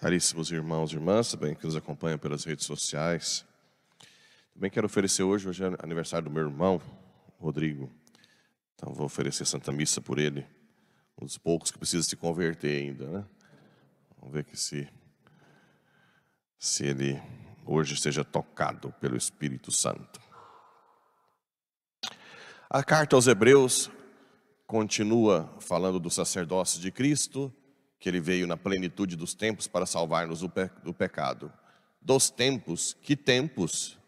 Caríssimos irmãos e irmãs, também que nos acompanham pelas redes sociais. Também quero oferecer hoje, hoje é aniversário do meu irmão, Rodrigo. Então vou oferecer Santa Missa por ele. Um dos poucos que precisa se converter ainda, né? Vamos ver que se, se ele hoje seja tocado pelo Espírito Santo. A carta aos Hebreus continua falando do sacerdócio de Cristo que ele veio na plenitude dos tempos para salvar-nos do, pe do pecado. Dos tempos, que tempos?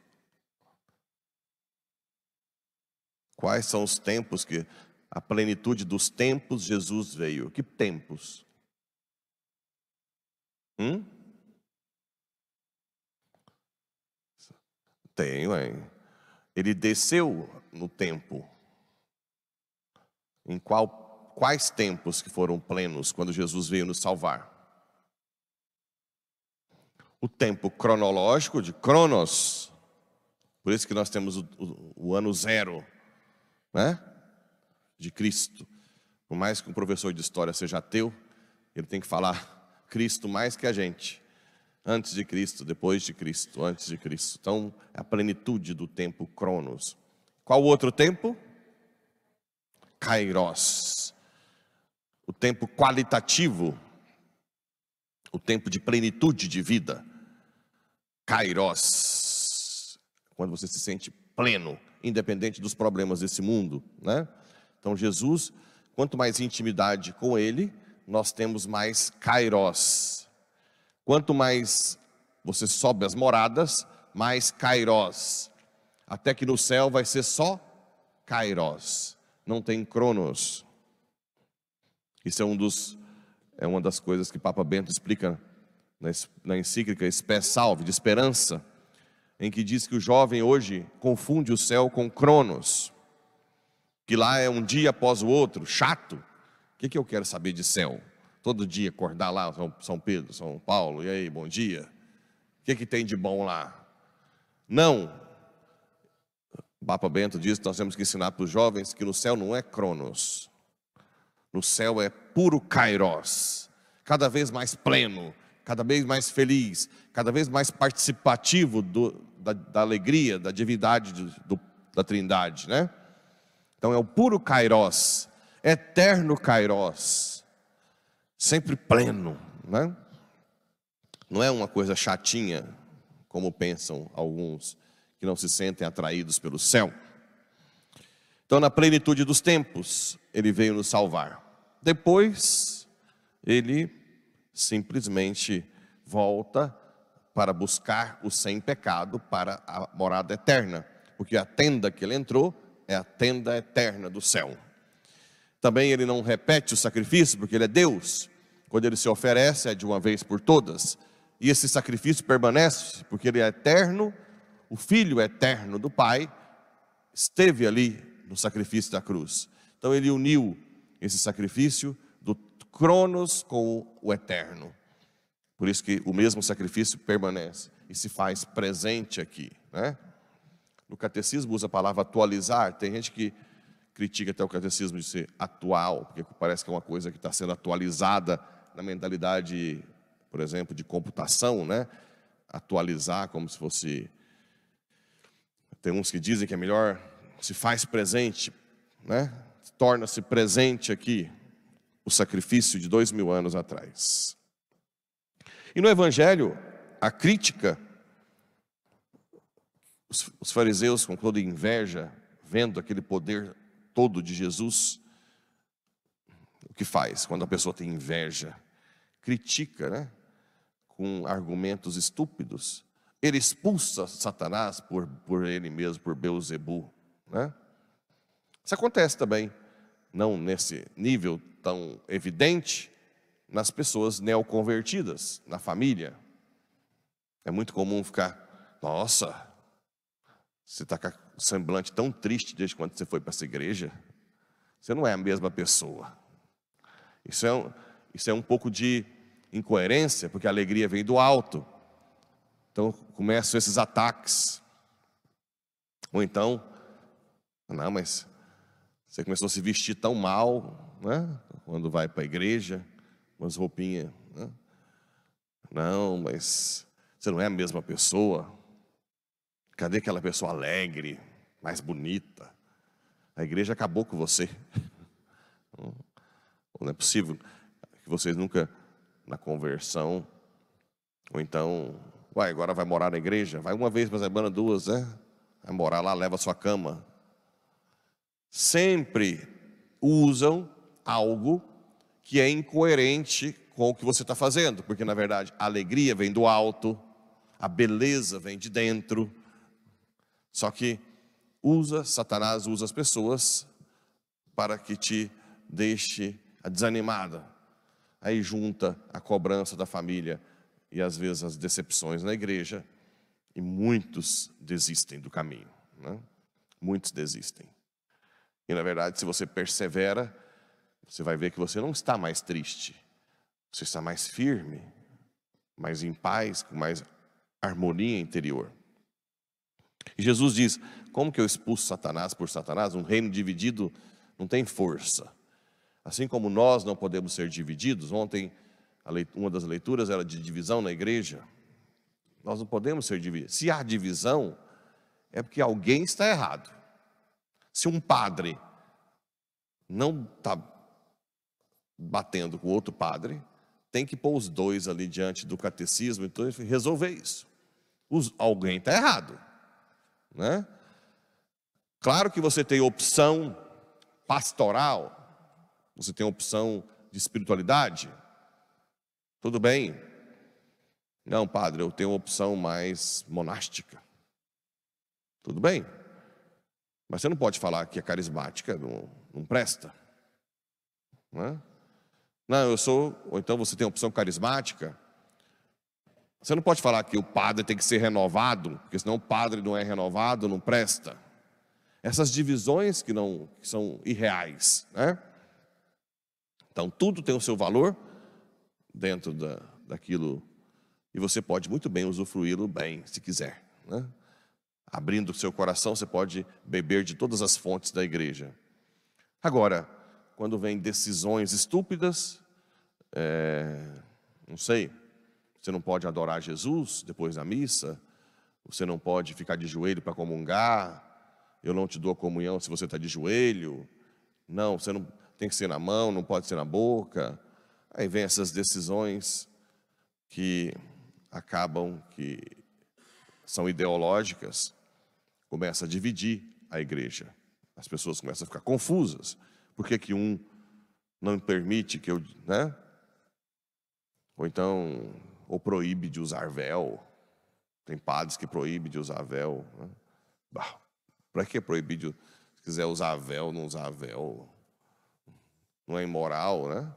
Quais são os tempos que a plenitude dos tempos Jesus veio? Que tempos? Hum? Tem, hein? Ele desceu no tempo. Em qual quais tempos que foram plenos quando Jesus veio nos salvar? O tempo cronológico de Cronos, por isso que nós temos o, o, o ano zero, né? De Cristo. Por mais que um professor de história seja ateu, ele tem que falar Cristo mais que a gente. Antes de Cristo, depois de Cristo, antes de Cristo. Então, é a plenitude do tempo Cronos. Qual o outro tempo? Kairos o tempo qualitativo, o tempo de plenitude de vida. Kairos, quando você se sente pleno, independente dos problemas desse mundo, né? Então Jesus, quanto mais intimidade com ele, nós temos mais kairos. Quanto mais você sobe as moradas, mais kairos. Até que no céu vai ser só kairos, não tem cronos. Isso é, um dos, é uma das coisas que Papa Bento explica na, encíclica Espé Salve, de esperança, em que diz que o jovem hoje confunde o céu com Cronos, que lá é um dia após o outro, chato. O que, que eu quero saber de céu? Todo dia acordar lá, São Pedro, São Paulo, e aí, bom dia. O que, que tem de bom lá? Não. O Papa Bento diz que nós temos que ensinar para os jovens que no céu não é Cronos, no céu é puro kairos, cada vez mais pleno, cada vez mais feliz, cada vez mais participativo do, da, da, alegria, da divindade do, da trindade, né? Então é o puro kairos, eterno kairos, sempre pleno, né? Não é uma coisa chatinha, como pensam alguns que não se sentem atraídos pelo céu. Então, na plenitude dos tempos, ele veio nos salvar. Depois, ele simplesmente volta para buscar o sem pecado para a morada eterna, porque a tenda que ele entrou é a tenda eterna do céu. Também ele não repete o sacrifício, porque ele é Deus. Quando ele se oferece, é de uma vez por todas. E esse sacrifício permanece, porque ele é eterno, o Filho eterno do Pai esteve ali no sacrifício da cruz. Então ele uniu esse sacrifício do Cronos com o eterno. Por isso que o mesmo sacrifício permanece e se faz presente aqui. Né? No catecismo usa a palavra atualizar, tem gente que critica até o catecismo de ser atual, porque parece que é uma coisa que está sendo atualizada na mentalidade, por exemplo, de computação, né? Atualizar como se fosse. Tem uns que dizem que é melhor se faz presente, né? torna-se presente aqui o sacrifício de dois mil anos atrás. E no Evangelho, a crítica, os fariseus com toda inveja, vendo aquele poder todo de Jesus, o que faz quando a pessoa tem inveja? Critica, né? Com argumentos estúpidos. Ele expulsa Satanás por, por ele mesmo, por Beuzebu, né? Isso acontece também não nesse nível tão evidente, nas pessoas neoconvertidas, na família. É muito comum ficar, nossa, você está com um semblante tão triste desde quando você foi para essa igreja. Você não é a mesma pessoa. Isso é um, isso é um pouco de incoerência, porque a alegria vem do alto. Então começam esses ataques. Ou então, ah, não, mas você começou a se vestir tão mal, né? Quando vai para a igreja, umas roupinhas, né? Não, mas você não é a mesma pessoa. Cadê aquela pessoa alegre, mais bonita? A igreja acabou com você. Não é possível que vocês nunca, na conversão, ou então, uai, agora vai morar na igreja? Vai uma vez para a semana, duas, né? Vai morar lá, leva a sua cama sempre usam algo que é incoerente com o que você está fazendo, porque na verdade a alegria vem do alto, a beleza vem de dentro. Só que usa, Satanás usa as pessoas para que te deixe desanimada. Aí junta a cobrança da família e às vezes as decepções na igreja, e muitos desistem do caminho. Né? Muitos desistem. E na verdade, se você persevera, você vai ver que você não está mais triste, você está mais firme, mais em paz, com mais harmonia interior. E Jesus diz: Como que eu expulso Satanás por Satanás? Um reino dividido não tem força. Assim como nós não podemos ser divididos, ontem uma das leituras era de divisão na igreja. Nós não podemos ser divididos. Se há divisão, é porque alguém está errado. Se um padre não está batendo com outro padre, tem que pôr os dois ali diante do catecismo, então resolver isso. Os, alguém está errado. Né? Claro que você tem opção pastoral, você tem opção de espiritualidade. Tudo bem. Não, padre, eu tenho opção mais monástica. Tudo bem. Mas você não pode falar que é carismática, não, não presta. Não, é? não, eu sou, ou então você tem a opção carismática. Você não pode falar que o padre tem que ser renovado, porque senão o padre não é renovado, não presta. Essas divisões que não que são irreais. Né? Então tudo tem o seu valor dentro da, daquilo e você pode muito bem usufruí-lo bem, se quiser. Né? Abrindo o seu coração, você pode beber de todas as fontes da igreja. Agora, quando vem decisões estúpidas, é, não sei, você não pode adorar Jesus depois da missa, você não pode ficar de joelho para comungar, eu não te dou a comunhão se você está de joelho, não, você não tem que ser na mão, não pode ser na boca. Aí vem essas decisões que acabam que são ideológicas, começa a dividir a igreja. As pessoas começam a ficar confusas. Por que, que um não permite que eu. Né? Ou então, ou proíbe de usar véu. Tem padres que proíbe de usar véu. Né? Para que proibir de. Se quiser usar véu, não usar véu. Não é imoral, né?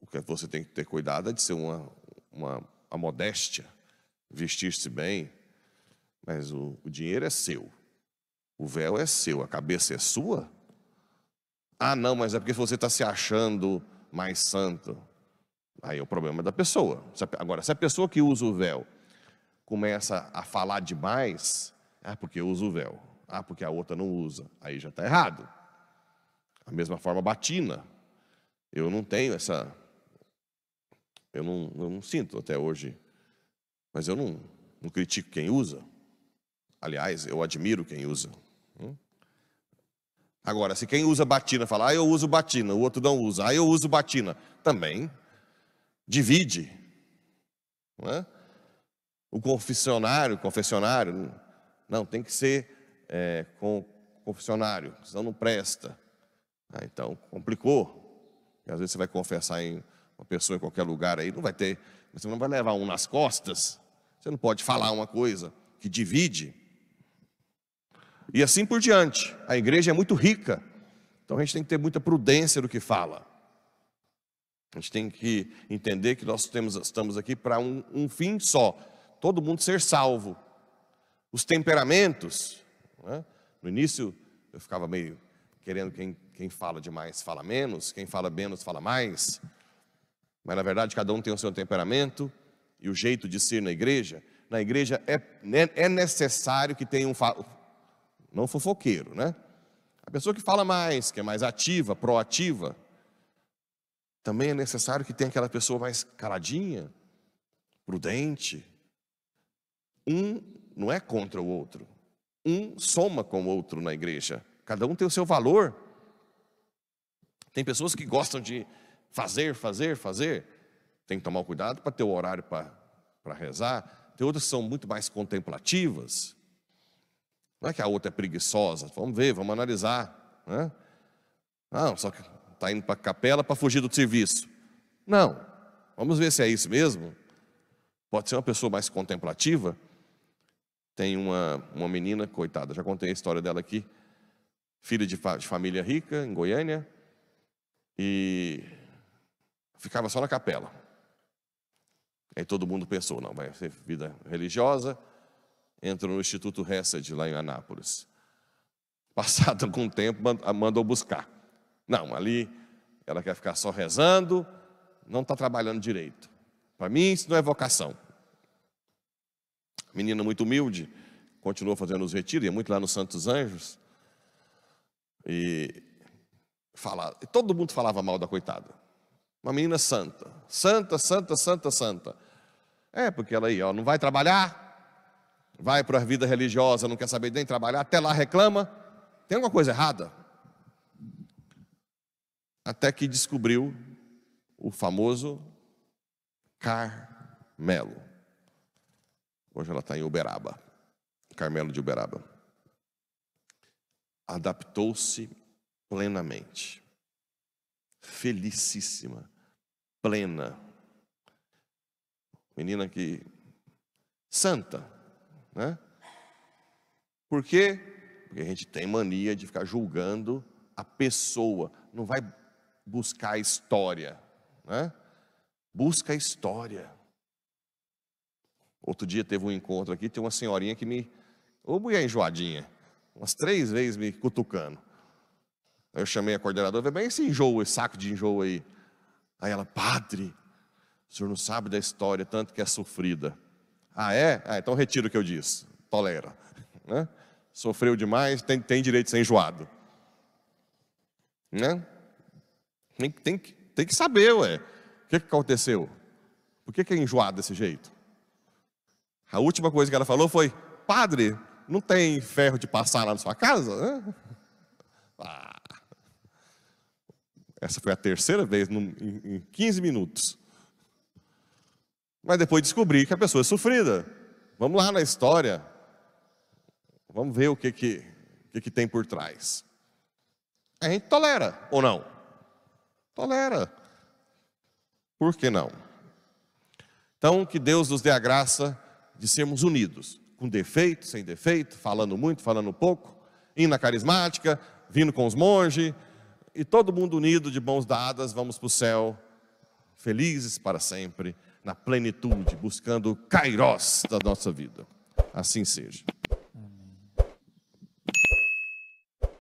O que você tem que ter cuidado é de ser uma, uma a modéstia vestir-se bem, mas o, o dinheiro é seu, o véu é seu, a cabeça é sua. Ah, não, mas é porque você está se achando mais santo. Aí é o problema da pessoa. Agora, se a pessoa que usa o véu começa a falar demais, ah, porque eu uso o véu, ah, porque a outra não usa, aí já está errado. A mesma forma, batina. Eu não tenho essa. Eu não, eu não sinto até hoje mas eu não, não critico quem usa. Aliás, eu admiro quem usa. Hum? Agora, se quem usa batina fala, ah, eu uso batina, o outro não usa, ah, eu uso batina, também divide. É? O confessionário, confessionário, não, tem que ser é, com confessionário, senão não presta. Ah, então, complicou. E às vezes você vai confessar em uma pessoa em qualquer lugar aí, não vai ter, você não vai levar um nas costas. Você não pode falar uma coisa que divide. E assim por diante. A igreja é muito rica. Então a gente tem que ter muita prudência no que fala. A gente tem que entender que nós temos, estamos aqui para um, um, fim só: todo mundo ser salvo. Os temperamentos. Né? No início eu ficava meio querendo quem, quem fala demais fala menos, quem fala menos fala mais. Mas na verdade cada um tem o seu temperamento e o jeito de ser na igreja, na igreja é, né, é necessário que tenha um não fofoqueiro, né? A pessoa que fala mais, que é mais ativa, proativa, também é necessário que tenha aquela pessoa mais caladinha, prudente. Um não é contra o outro. Um soma com o outro na igreja. Cada um tem o seu valor. Tem pessoas que gostam de fazer, fazer, fazer tem que tomar cuidado para ter o horário para rezar. Tem outras que são muito mais contemplativas. Não é que a outra é preguiçosa. Vamos ver, vamos analisar. Né? Não, só que está indo para a capela para fugir do serviço. Não. Vamos ver se é isso mesmo. Pode ser uma pessoa mais contemplativa. Tem uma, uma menina, coitada, já contei a história dela aqui. Filha de, fa de família rica, em Goiânia. E ficava só na capela. Aí todo mundo pensou, não, vai ser vida religiosa. Entrou no Instituto Hesed, lá em Anápolis. Passado algum tempo, mandou buscar. Não, ali ela quer ficar só rezando, não está trabalhando direito. Para mim, isso não é vocação. Menina muito humilde, continuou fazendo os retiros, ia muito lá nos Santos Anjos. E falava, todo mundo falava mal da coitada. Uma menina santa, santa, santa, santa, santa. É, porque ela aí, ó, não vai trabalhar, vai para a vida religiosa, não quer saber nem trabalhar, até lá reclama, tem alguma coisa errada. Até que descobriu o famoso Carmelo. Hoje ela está em Uberaba, Carmelo de Uberaba. Adaptou-se plenamente, felicíssima, plena menina que santa, né? Por quê? Porque a gente tem mania de ficar julgando a pessoa, não vai buscar a história, né? Busca a história. Outro dia teve um encontro aqui, tem uma senhorinha que me, ô mulher enjoadinha, umas três vezes me cutucando. Aí eu chamei a coordenadora, falei, bem esse enjoo, esse saco de enjoo aí. Aí ela, padre, o senhor não sabe da história, tanto que é sofrida. Ah, é? Ah, então retiro o que eu disse. Tolera. Né? Sofreu demais, tem, tem direito de ser enjoado. Né? Tem, tem, tem que saber, ué. O que, que aconteceu? Por que, que é enjoado desse jeito? A última coisa que ela falou foi: Padre, não tem ferro de passar lá na sua casa? Né? Ah. Essa foi a terceira vez em 15 minutos mas depois descobrir que a pessoa é sofrida. Vamos lá na história, vamos ver o que, que, que, que tem por trás. A gente tolera ou não? Tolera. Por que não? Então, que Deus nos dê a graça de sermos unidos, com defeito, sem defeito, falando muito, falando pouco, indo na carismática, vindo com os monges, e todo mundo unido, de mãos dadas, vamos para o céu, felizes para sempre na plenitude, buscando o kairos da nossa vida. Assim seja.